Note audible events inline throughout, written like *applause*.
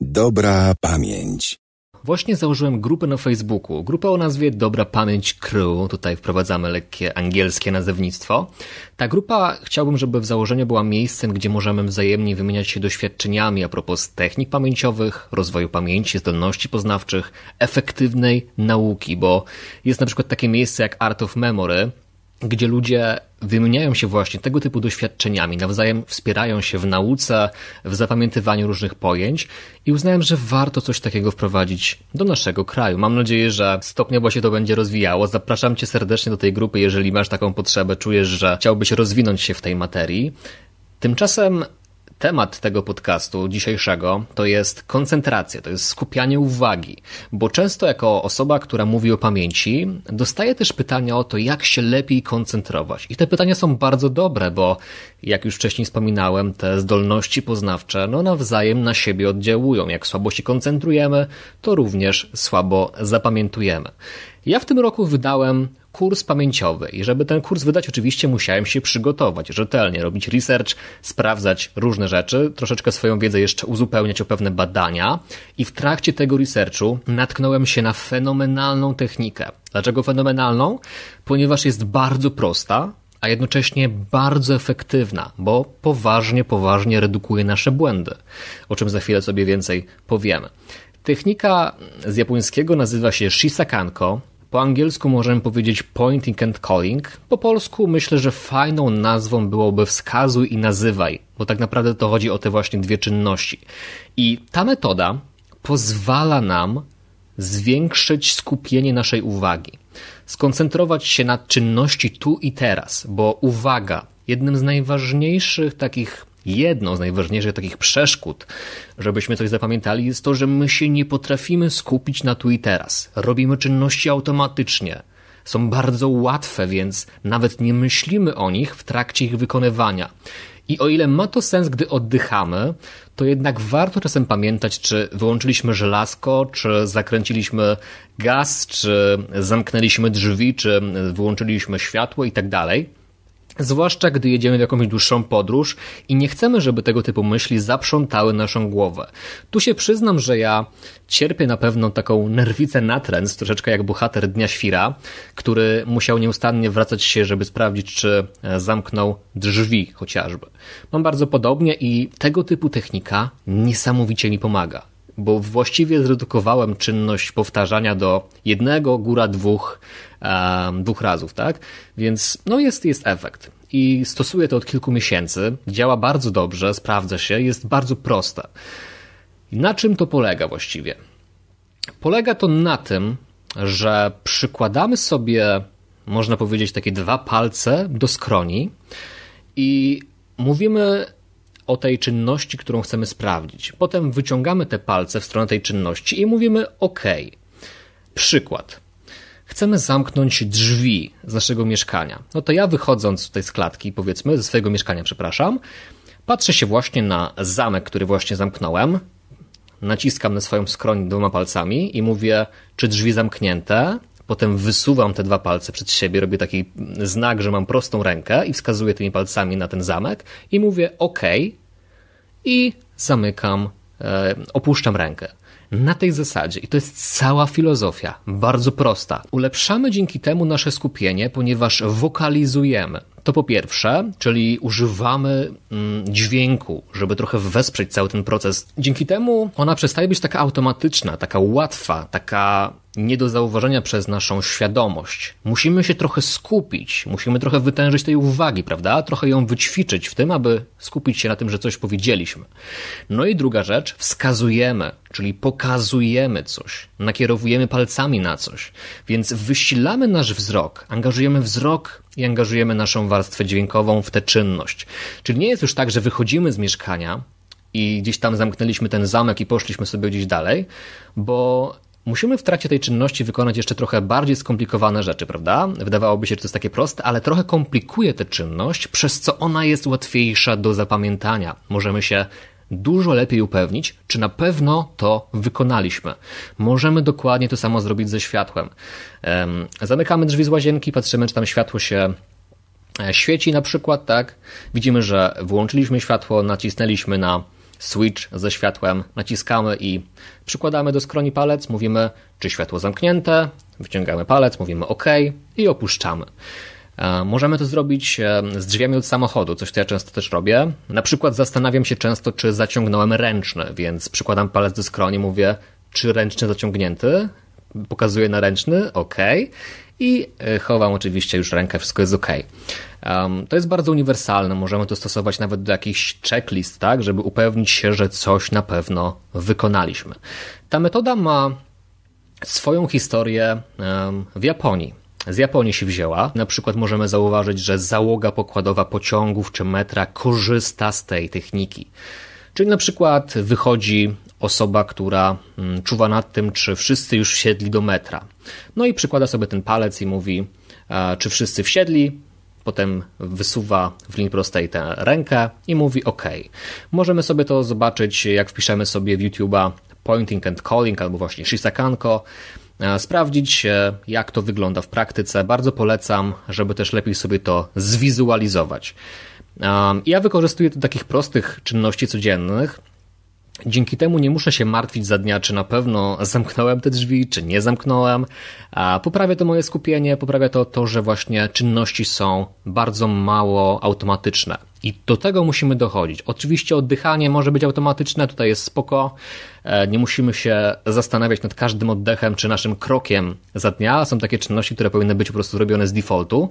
Dobra pamięć. Właśnie założyłem grupę na Facebooku, grupę o nazwie Dobra Pamięć Crew, tutaj wprowadzamy lekkie angielskie nazewnictwo. Ta grupa chciałbym, żeby w założeniu była miejscem, gdzie możemy wzajemnie wymieniać się doświadczeniami a propos technik pamięciowych, rozwoju pamięci, zdolności poznawczych, efektywnej nauki, bo jest na przykład takie miejsce jak Art of Memory, gdzie ludzie wymieniają się właśnie tego typu doświadczeniami, nawzajem wspierają się w nauce, w zapamiętywaniu różnych pojęć i uznałem, że warto coś takiego wprowadzić do naszego kraju. Mam nadzieję, że stopniowo się to będzie rozwijało. Zapraszam Cię serdecznie do tej grupy, jeżeli masz taką potrzebę, czujesz, że chciałbyś rozwinąć się w tej materii. Tymczasem Temat tego podcastu dzisiejszego to jest koncentracja, to jest skupianie uwagi, bo często jako osoba, która mówi o pamięci, dostaję też pytania o to, jak się lepiej koncentrować. I te pytania są bardzo dobre, bo jak już wcześniej wspominałem, te zdolności poznawcze no nawzajem na siebie oddziałują. Jak słabo się koncentrujemy, to również słabo zapamiętujemy. Ja w tym roku wydałem kurs pamięciowy i żeby ten kurs wydać, oczywiście musiałem się przygotować rzetelnie, robić research, sprawdzać różne rzeczy, troszeczkę swoją wiedzę jeszcze uzupełniać o pewne badania i w trakcie tego researchu natknąłem się na fenomenalną technikę. Dlaczego fenomenalną? Ponieważ jest bardzo prosta, a jednocześnie bardzo efektywna, bo poważnie, poważnie redukuje nasze błędy, o czym za chwilę sobie więcej powiemy. Technika z japońskiego nazywa się Shisakanko. Po angielsku możemy powiedzieć pointing and calling. Po polsku myślę, że fajną nazwą byłoby wskazuj i nazywaj, bo tak naprawdę to chodzi o te właśnie dwie czynności. I ta metoda pozwala nam zwiększyć skupienie naszej uwagi, skoncentrować się na czynności tu i teraz, bo uwaga, jednym z najważniejszych takich jedną z najważniejszych takich przeszkód, żebyśmy coś zapamiętali, jest to, że my się nie potrafimy skupić na tu i teraz. Robimy czynności automatycznie. Są bardzo łatwe, więc nawet nie myślimy o nich w trakcie ich wykonywania. I o ile ma to sens, gdy oddychamy, to jednak warto czasem pamiętać, czy wyłączyliśmy żelazko, czy zakręciliśmy gaz, czy zamknęliśmy drzwi, czy wyłączyliśmy światło i tak dalej Zwłaszcza gdy jedziemy w jakąś dłuższą podróż i nie chcemy, żeby tego typu myśli zaprzątały naszą głowę. Tu się przyznam, że ja cierpię na pewno taką nerwicę trend, troszeczkę jak bohater Dnia Świra, który musiał nieustannie wracać się, żeby sprawdzić, czy e, zamknął drzwi chociażby. Mam bardzo podobnie i tego typu technika niesamowicie mi pomaga bo właściwie zredukowałem czynność powtarzania do jednego, góra dwóch, dwóch razów, tak? Więc no jest, jest efekt. I stosuję to od kilku miesięcy. Działa bardzo dobrze, sprawdza się, jest bardzo prosta. Na czym to polega właściwie? Polega to na tym, że przykładamy sobie, można powiedzieć, takie dwa palce do skroni i mówimy o tej czynności, którą chcemy sprawdzić. Potem wyciągamy te palce w stronę tej czynności i mówimy OK. Przykład. Chcemy zamknąć drzwi z naszego mieszkania. No to ja wychodząc tutaj z klatki, powiedzmy, ze swojego mieszkania, przepraszam, patrzę się właśnie na zamek, który właśnie zamknąłem, naciskam na swoją skroń dwoma palcami i mówię, czy drzwi zamknięte, Potem wysuwam te dwa palce przed siebie, robię taki znak, że mam prostą rękę i wskazuję tymi palcami na ten zamek i mówię OK i zamykam, e, opuszczam rękę. Na tej zasadzie, i to jest cała filozofia, bardzo prosta, ulepszamy dzięki temu nasze skupienie, ponieważ wokalizujemy. To po pierwsze, czyli używamy mm, dźwięku, żeby trochę wesprzeć cały ten proces. Dzięki temu ona przestaje być taka automatyczna, taka łatwa, taka nie do zauważenia przez naszą świadomość. Musimy się trochę skupić, musimy trochę wytężyć tej uwagi, prawda? Trochę ją wyćwiczyć w tym, aby skupić się na tym, że coś powiedzieliśmy. No i druga rzecz, wskazujemy, czyli pokazujemy coś, nakierowujemy palcami na coś, więc wysilamy nasz wzrok, angażujemy wzrok i angażujemy naszą warstwę dźwiękową w tę czynność. Czyli nie jest już tak, że wychodzimy z mieszkania, i gdzieś tam zamknęliśmy ten zamek i poszliśmy sobie gdzieś dalej, bo musimy w trakcie tej czynności wykonać jeszcze trochę bardziej skomplikowane rzeczy, prawda? Wydawałoby się, że to jest takie proste, ale trochę komplikuje tę czynność, przez co ona jest łatwiejsza do zapamiętania. Możemy się dużo lepiej upewnić, czy na pewno to wykonaliśmy. Możemy dokładnie to samo zrobić ze światłem. Zamykamy drzwi z łazienki, patrzymy, czy tam światło się e, świeci na przykład, tak? Widzimy, że włączyliśmy światło, nacisnęliśmy na switch ze światłem. Naciskamy i przykładamy do skroni palec, mówimy czy światło zamknięte, wyciągamy palec, mówimy OK i opuszczamy. E, możemy to zrobić e, z drzwiami od samochodu, coś co ja często też robię. Na przykład zastanawiam się często, czy zaciągnąłem ręczny, więc przykładam palec do skroni, mówię, czy ręczny zaciągnięty, pokazuję na ręczny, OK i e, chowam oczywiście już rękę, wszystko jest ok. Um, to jest bardzo uniwersalne, możemy to stosować nawet do jakichś checklist, tak, żeby upewnić się, że coś na pewno wykonaliśmy. Ta metoda ma swoją historię um, w Japonii. Z Japonii się wzięła. Na przykład możemy zauważyć, że załoga pokładowa pociągów czy metra korzysta z tej techniki. Czyli na przykład wychodzi osoba, która mm, czuwa nad tym, czy wszyscy już wsiedli do metra. No i przykłada sobie ten palec i mówi, e, czy wszyscy wsiedli, potem wysuwa w linii prostej tę rękę i mówi OK. Możemy sobie to zobaczyć, jak wpiszemy sobie w YouTube'a pointing and calling albo właśnie Shisakanko. E, sprawdzić, e, jak to wygląda w praktyce. Bardzo polecam, żeby też lepiej sobie to zwizualizować. Ja wykorzystuję do takich prostych czynności codziennych, Dzięki temu nie muszę się martwić za dnia, czy na pewno zamknąłem te drzwi, czy nie zamknąłem. A poprawia to moje skupienie, poprawia to to, że właśnie czynności są bardzo mało automatyczne. I do tego musimy dochodzić. Oczywiście oddychanie może być automatyczne, tutaj jest spoko. E, nie musimy się zastanawiać nad każdym oddechem czy naszym krokiem za dnia. Są takie czynności, które powinny być po prostu robione z defaultu.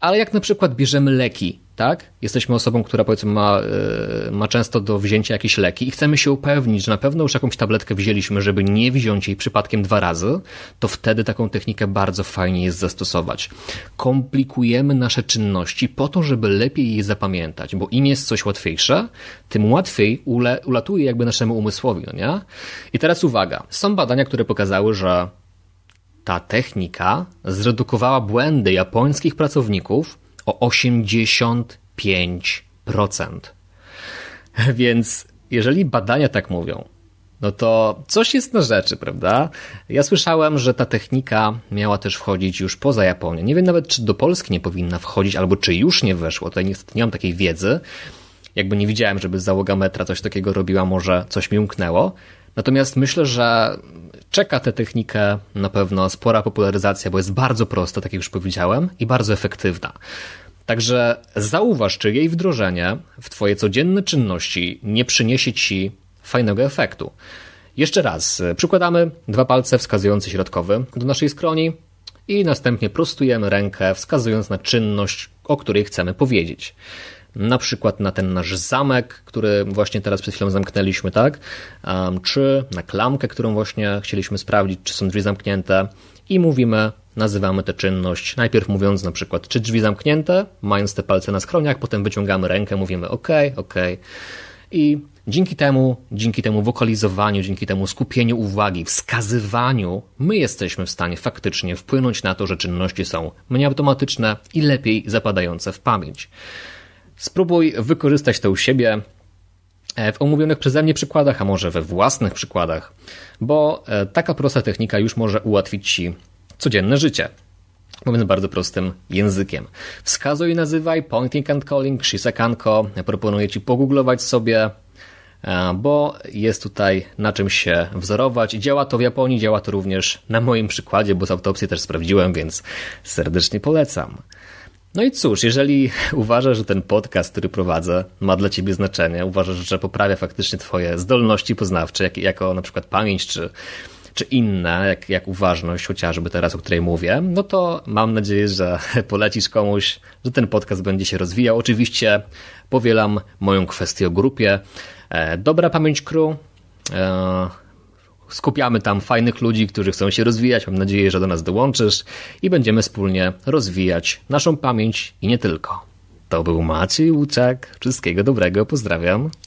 Ale jak na przykład bierzemy leki, tak? Jesteśmy osobą, która powiedzmy ma, e, ma często do wzięcia jakieś leki i chcemy się upewnić, że na pewno już jakąś tabletkę wzięliśmy, żeby nie wziąć jej przypadkiem dwa razy, to wtedy taką technikę bardzo fajnie jest zastosować. Komplikujemy nasze czynności po to, żeby lepiej je zapamiętać, bo im jest coś łatwiejsze, tym łatwiej ule, ulatuje jakby naszemu umysłowi, no nie? I teraz uwaga. Są badania, które pokazały, że ta technika zredukowała błędy japońskich pracowników o 85%. *laughs* Więc jeżeli badania tak mówią, no to coś jest na rzeczy, prawda? Ja słyszałem, że ta technika miała też wchodzić już poza Japonię. Nie wiem nawet, czy do Polski nie powinna wchodzić, albo czy już nie weszło. Tutaj niestety nie mam takiej wiedzy. Jakby nie widziałem, żeby załoga metra coś takiego robiła, może coś mi umknęło. Natomiast myślę, że czeka tę technikę na pewno spora popularyzacja, bo jest bardzo prosta, tak jak już powiedziałem, i bardzo efektywna. Także zauważ, czy jej wdrożenie w Twoje codzienne czynności nie przyniesie Ci fajnego efektu. Jeszcze raz, przykładamy dwa palce wskazujące środkowy do naszej skroni i następnie prostujemy rękę, wskazując na czynność, o której chcemy powiedzieć na przykład na ten nasz zamek, który właśnie teraz przed chwilą zamknęliśmy, tak? czy na klamkę, którą właśnie chcieliśmy sprawdzić, czy są drzwi zamknięte i mówimy, nazywamy tę czynność, najpierw mówiąc na przykład, czy drzwi zamknięte, mając te palce na skroniach, potem wyciągamy rękę, mówimy OK, OK. I dzięki temu, dzięki temu wokalizowaniu, dzięki temu skupieniu uwagi, wskazywaniu, my jesteśmy w stanie faktycznie wpłynąć na to, że czynności są mniej automatyczne i lepiej zapadające w pamięć. Spróbuj wykorzystać to u siebie e, w omówionych przeze mnie przykładach, a może we własnych przykładach, bo e, taka prosta technika już może ułatwić Ci codzienne życie. Mówiąc bardzo prostym językiem. Wskazuj nazywaj, pointing and calling, shisekanko. Proponuję Ci pogooglować sobie, e, bo jest tutaj na czym się wzorować. Działa to w Japonii, działa to również na moim przykładzie, bo z autopsji też sprawdziłem, więc serdecznie polecam. No i cóż, jeżeli uważasz, że ten podcast, który prowadzę, ma dla ciebie znaczenie, uważasz, że poprawia faktycznie twoje zdolności poznawcze, jak, jako na przykład pamięć czy, czy inne, jak, jak uważność, chociażby teraz, o której mówię, no to mam nadzieję, że *laughs* polecisz komuś, że ten podcast będzie się rozwijał. Oczywiście powielam moją kwestię o grupie. E, Dobra Pamięć Crew. E, skupiamy tam fajnych ludzi, którzy chcą się rozwijać. Mam nadzieję, że do nas dołączysz i będziemy wspólnie rozwijać naszą pamięć i nie tylko. To był Maciej Łuczak. Wszystkiego dobrego, pozdrawiam.